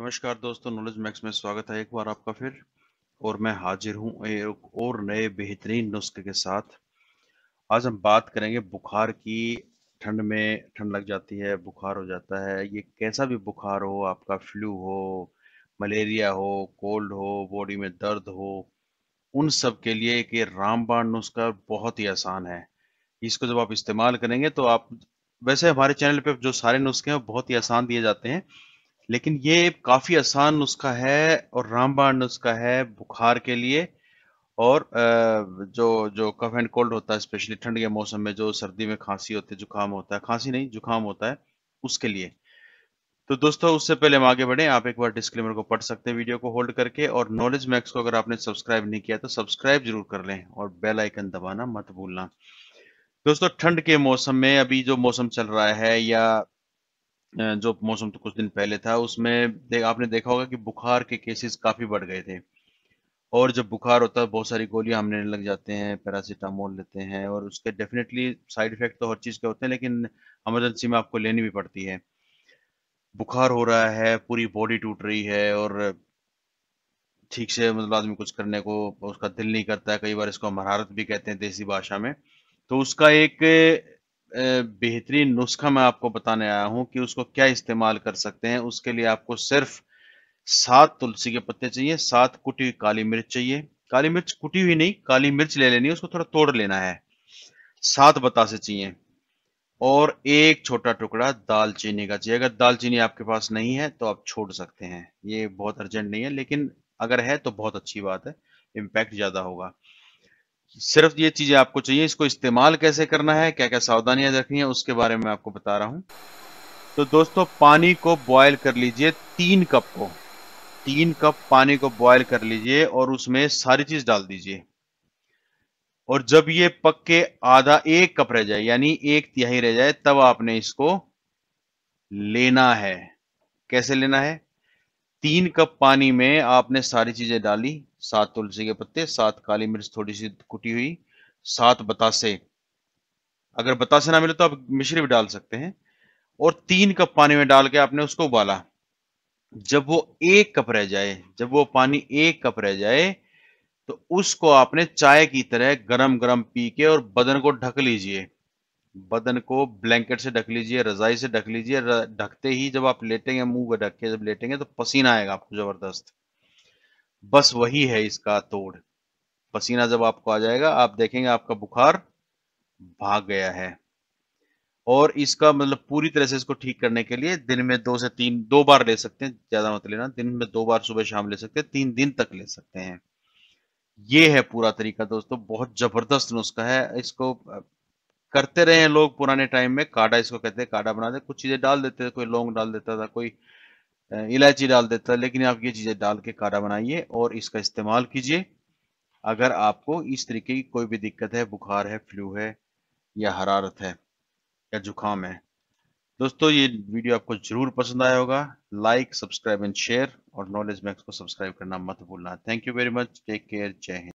नमस्कार दोस्तों knowledge max में स्वागत है एक बार आपका फिर और मैं हाजिर हूँ एक और नए बेहतरीन नुस्खे के साथ आज हम बात करेंगे बुखार की ठंड में ठंड लग जाती है बुखार हो जाता है ये कैसा भी बुखार हो आपका फ्लू हो मलेरिया हो कोल्ड हो बॉडी में दर्द हो उन सब के लिए एक रामबाण नुस्खा बहुत ही आसान है इसको जब आप इस्तेमाल करेंगे तो आप वैसे हमारे चैनल पे जो सारे नुस्खे हैं बहुत ही आसान दिए जाते हैं लेकिन ये काफ़ी आसान नुस्खा है और रामबाण नुस्खा है बुखार के लिए और जो जो कफ एंड कोल्ड होता है स्पेशली ठंड के मौसम में जो सर्दी में खांसी होती है जुकाम होता है खांसी नहीं जुकाम होता है उसके लिए तो दोस्तों उससे पहले हम आगे बढ़े आप एक बार डिस्क्लेमर को पढ़ सकते हैं वीडियो को होल्ड करके और नॉलेज मैक्स को अगर आपने सब्सक्राइब नहीं किया तो सब्सक्राइब जरूर कर लें और बेल आइकन दबाना मत भूलना दोस्तों ठंड के मौसम में अभी जो मौसम चल रहा है या जो मौसम तो कुछ दिन पहले था उसमें दे, आपने देखा होगा कि बुखार के केसेस काफ़ी बढ़ गए थे और जब बुखार होता है बहुत सारी गोलियां हम लेने लग जाते हैं पैरासीटामोल लेते हैं और उसके डेफिनेटली साइड इफेक्ट तो हर चीज़ के होते हैं लेकिन एमरजेंसी में आपको लेनी भी पड़ती है बुखार हो रहा है पूरी बॉडी टूट रही है और ठीक से मतलब आदमी कुछ करने को उसका दिल नहीं करता है कई बार इसको मरारत हरारत भी कहते हैं देसी भाषा में तो उसका एक बेहतरीन नुस्खा मैं आपको बताने आया हूं कि उसको क्या इस्तेमाल कर सकते हैं उसके लिए आपको सिर्फ सात तुलसी के पत्ते चाहिए सात कुटी हुई काली मिर्च चाहिए काली मिर्च कुटी हुई नहीं काली मिर्च ले लेनी है उसको थोड़ा तोड़ लेना है सात बतासे चाहिए और एक छोटा टुकड़ा दालचीनी का चाहिए अगर दालचीनी आपके पास नहीं है तो आप छोड़ सकते हैं ये बहुत अर्जेंट नहीं है लेकिन अगर है तो बहुत अच्छी बात है इम्पैक्ट ज़्यादा होगा सिर्फ ये चीजें आपको चाहिए इसको इस्तेमाल कैसे करना है क्या क्या सावधानियां रखनी है उसके बारे में आपको बता रहा हूं तो दोस्तों पानी को बॉयल कर लीजिए तीन कप को तीन कप पानी को बॉयल कर लीजिए और उसमें सारी चीज डाल दीजिए और जब ये पक के आधा एक कप रह जाए यानी एक तिहाई रह जाए तब आपने इसको लेना है कैसे लेना है तीन कप पानी में आपने सारी चीजें डाली सात तुलसी के पत्ते सात काली मिर्च थोड़ी सी कुटी हुई सात बतासे अगर बतासे ना मिले तो आप मिश्री भी डाल सकते हैं और तीन कप पानी में डाल के आपने उसको उबाला जब वो एक कप रह जाए जब वो पानी एक कप रह जाए तो उसको आपने चाय की तरह गरम गरम पी के और बदन को ढक लीजिए बदन को ब्लैंकेट से ढक लीजिए रजाई से ढक लीजिए ढकते ही जब आप लेटेंगे मुंह को ढक के जब लेटेंगे तो पसीना आएगा आपको जबरदस्त बस वही है इसका तोड़ पसीना जब आपको आ जाएगा आप देखेंगे आपका बुखार भाग गया है और इसका मतलब पूरी तरह से इसको ठीक करने के लिए दिन में दो से तीन दो बार ले सकते हैं ज्यादा मत लेना दिन में दो बार सुबह शाम ले सकते हैं तीन दिन तक ले सकते हैं ये है पूरा तरीका दोस्तों बहुत जबरदस्त नुस्खा है इसको करते रहे हैं लोग पुराने टाइम में काढ़ा इसको कहते हैं काढ़ा बनाते कुछ चीज़ें डाल देते थे कोई लौंग डाल देता था कोई इलायची डाल देता था लेकिन आप ये चीज़ें डाल के काढ़ा बनाइए और इसका इस्तेमाल कीजिए अगर आपको इस तरीके की कोई भी दिक्कत है बुखार है फ्लू है या हरारत है या जुकाम है दोस्तों ये वीडियो आपको जरूर पसंद आया होगा लाइक सब्सक्राइब एंड शेयर और नॉलेज मैक्स को सब्सक्राइब करना मत भूलना thank you very much take care जय हिंद